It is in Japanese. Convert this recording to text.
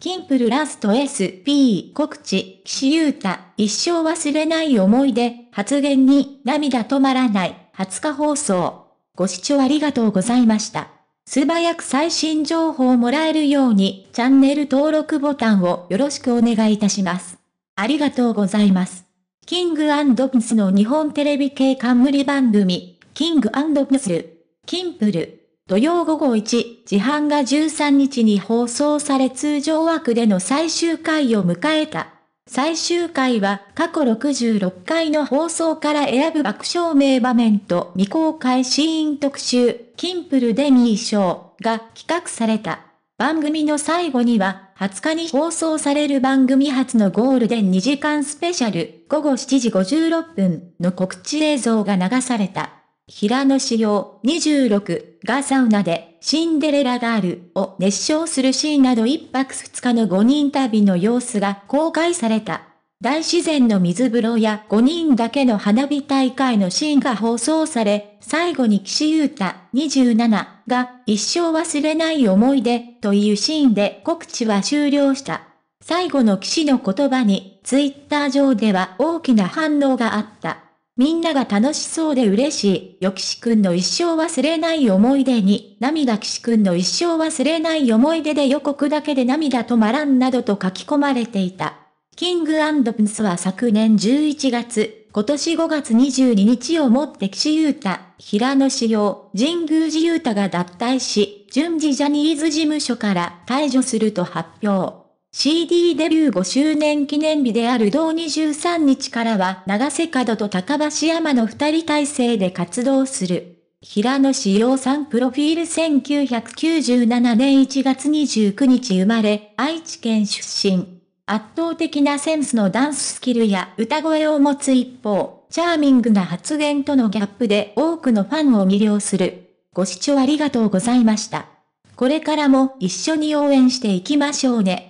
キンプルラスト SP 告知、岸優太、一生忘れない思い出、発言に涙止まらない、20日放送。ご視聴ありがとうございました。素早く最新情報をもらえるように、チャンネル登録ボタンをよろしくお願いいたします。ありがとうございます。キングアンスの日本テレビ系冠番組、キングアンスル、キンプル。土曜午後1時半が13日に放送され通常枠での最終回を迎えた。最終回は過去66回の放送から選ぶ爆笑名場面と未公開シーン特集、キンプルデミー賞が企画された。番組の最後には20日に放送される番組初のゴールデン2時間スペシャル午後7時56分の告知映像が流された。平野紫耀26がサウナでシンデレラガールを熱唱するシーンなど1泊2日の5人旅の様子が公開された。大自然の水風呂や5人だけの花火大会のシーンが放送され、最後に岸優太27が一生忘れない思い出というシーンで告知は終了した。最後の騎士の言葉に、ツイッター上では大きな反応があった。みんなが楽しそうで嬉しい。よきしくんの一生忘れない思い出に、涙きしくんの一生忘れない思い出で予告だけで涙止まらんなどと書き込まれていた。キングプンスは昨年11月、今年5月22日をもって岸優太、平野志陽、神宮寺優太が脱退し、順次ジャニーズ事務所から退場すると発表。CD デビュー5周年記念日である同23日からは長瀬角と高橋山の二人体制で活動する。平野志陽さんプロフィール1997年1月29日生まれ、愛知県出身。圧倒的なセンスのダンススキルや歌声を持つ一方、チャーミングな発言とのギャップで多くのファンを魅了する。ご視聴ありがとうございました。これからも一緒に応援していきましょうね。